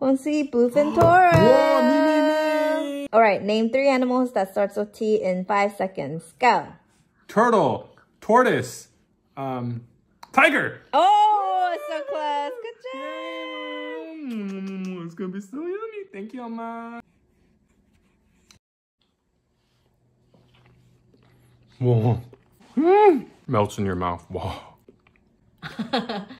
Honsi, Bluefin Taurus. All right, name three animals that starts with T in five seconds. Go. Turtle, tortoise, um, tiger. Oh, so close. Good job. It's going to be so yummy. Thank you, Alma. Whoa. Mm. Melts in your mouth. Whoa.